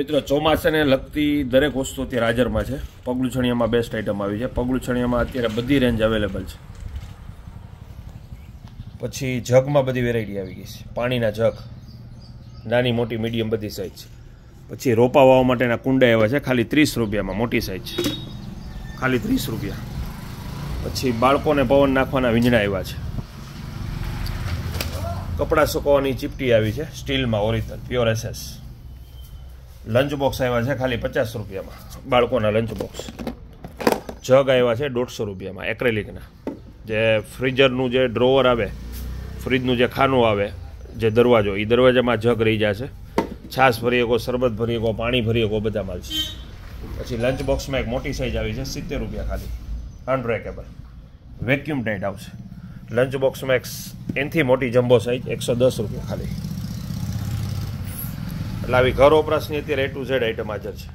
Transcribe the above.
મિત્રો ચોમાસાને લગતી દરેક વસ્તુ અત્યારે હાજરમાં છે પગલું બેસ્ટ આઇટમ આવી છે પગલું અત્યારે બધી રેન્જ અવેલેબલ છે પછી જગમાં બધી વેરાયટી આવી ગઈ છે પાણીના જગ નાની મોટી મીડિયમ બધી સાઇઝ છે પછી રોપા વાવવા માટેના કુંડા એવા છે ખાલી ત્રીસ રૂપિયામાં મોટી સાઇઝ છે ખાલી ત્રીસ રૂપિયા પછી બાળકોને પવન નાખવાના વીંજણા એવા છે કપડાં સુકવવાની ચીપટી આવી છે સ્ટીલમાં original pure SS lunch box આવ્યા છે ખાલી પચાસ રૂપિયામાં બાળકોના લંચ બોક્સ જગ આવ્યા છે દોઢસો રૂપિયામાં એક્રેલિકના જે ફ્રીજરનું જે ડ્રોવર આવે ફ્રીજનું જે ખાનું આવે જે દરવાજો એ દરવાજામાં જગ રહી જાય છે છાશ ભરી શકો શરબત ભરી શકો પાણી ભરી શકો માલ છે પછી લંચ બોક્સમાં એક મોટી સાઇઝ આવી છે સિત્તેર રૂપિયા ખાલી અનબ્રેકેબલ વેક્યુમ ટાઈટ આવશે લંચ બોક્સમાં એક એનથી મોટી જમ્બો સાઇઝ એકસો દસ રૂપિયા ખાલી એટલે આવી ઘર વપરાશની અત્યારે એ ટુ ઝેડ આઇટમ હાજર છે